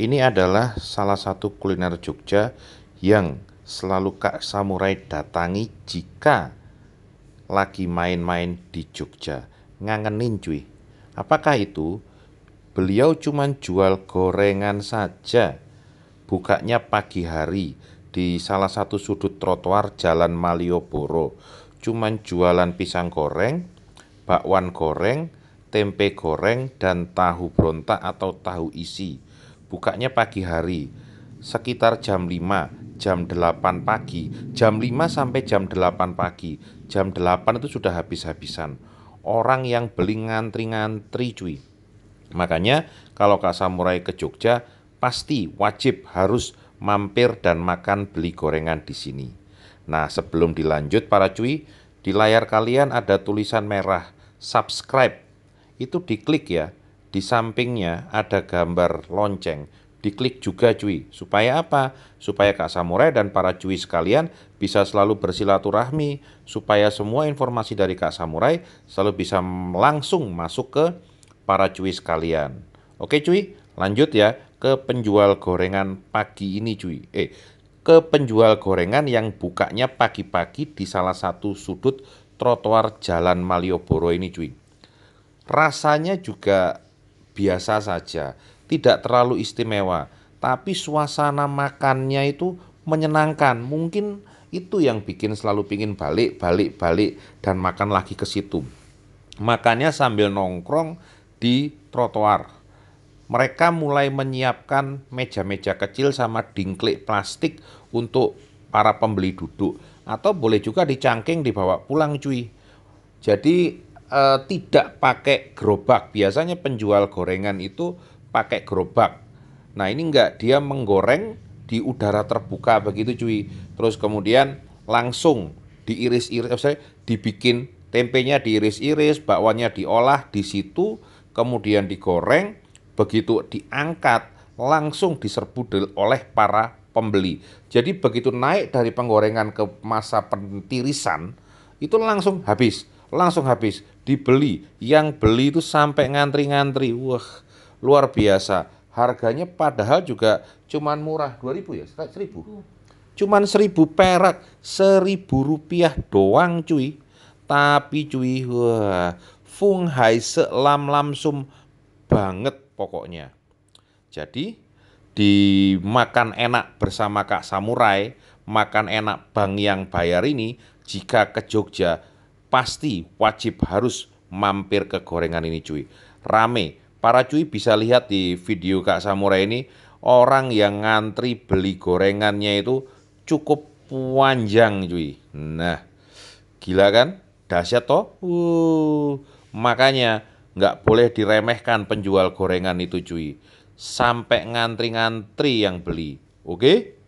Ini adalah salah satu kuliner Jogja yang selalu Kak Samurai datangi jika lagi main-main di Jogja. Ngangenin cuy. Apakah itu? Beliau cuma jual gorengan saja. Bukanya pagi hari di salah satu sudut trotoar Jalan Malioboro. Cuman jualan pisang goreng, bakwan goreng, tempe goreng, dan tahu berontak atau tahu isi Bukanya pagi hari, sekitar jam 5, jam 8 pagi. Jam 5 sampai jam 8 pagi. Jam 8 itu sudah habis-habisan. Orang yang beli ngantri-ngantri cuy. Makanya kalau Kak Samurai ke Jogja, pasti wajib harus mampir dan makan beli gorengan di sini. Nah, sebelum dilanjut para cuy, di layar kalian ada tulisan merah subscribe. Itu diklik ya di sampingnya ada gambar lonceng. Diklik juga cuy. Supaya apa? Supaya Kak Samurai dan para cuy sekalian bisa selalu bersilaturahmi. Supaya semua informasi dari Kak Samurai selalu bisa langsung masuk ke para cuy sekalian. Oke cuy, lanjut ya ke penjual gorengan pagi ini cuy. Eh, ke penjual gorengan yang bukanya pagi-pagi di salah satu sudut trotoar Jalan Malioboro ini cuy. Rasanya juga biasa saja, tidak terlalu istimewa, tapi suasana makannya itu menyenangkan. Mungkin itu yang bikin selalu pingin balik, balik, balik dan makan lagi ke situ. Makannya sambil nongkrong di trotoar. Mereka mulai menyiapkan meja-meja kecil sama dingklik plastik untuk para pembeli duduk atau boleh juga dicangking dibawa pulang cuy. Jadi Eh, tidak pakai gerobak. Biasanya penjual gorengan itu pakai gerobak. Nah ini enggak, dia menggoreng di udara terbuka begitu cuy. Terus kemudian langsung diiris-iris, eh, saya dibikin tempenya diiris-iris, bakwannya diolah di situ, kemudian digoreng, begitu diangkat langsung diserbu oleh para pembeli. Jadi begitu naik dari penggorengan ke masa pentirisan itu langsung habis langsung habis dibeli yang beli itu sampai ngantri-ngantri wah luar biasa harganya padahal juga cuman murah 2000 ya seribu hmm. cuman seribu perak seribu rupiah doang cuy tapi cuy wah Fung Hai selam lamsum banget pokoknya jadi dimakan enak bersama Kak Samurai makan enak Bang yang bayar ini jika ke Jogja pasti wajib harus mampir ke gorengan ini cuy. Rame. Para cuy bisa lihat di video Kak Samurai ini orang yang ngantri beli gorengannya itu cukup panjang cuy. Nah, gila kan? Dahsyat toh? Uh, makanya nggak boleh diremehkan penjual gorengan itu cuy. Sampai ngantri-ngantri yang beli. Oke? Okay?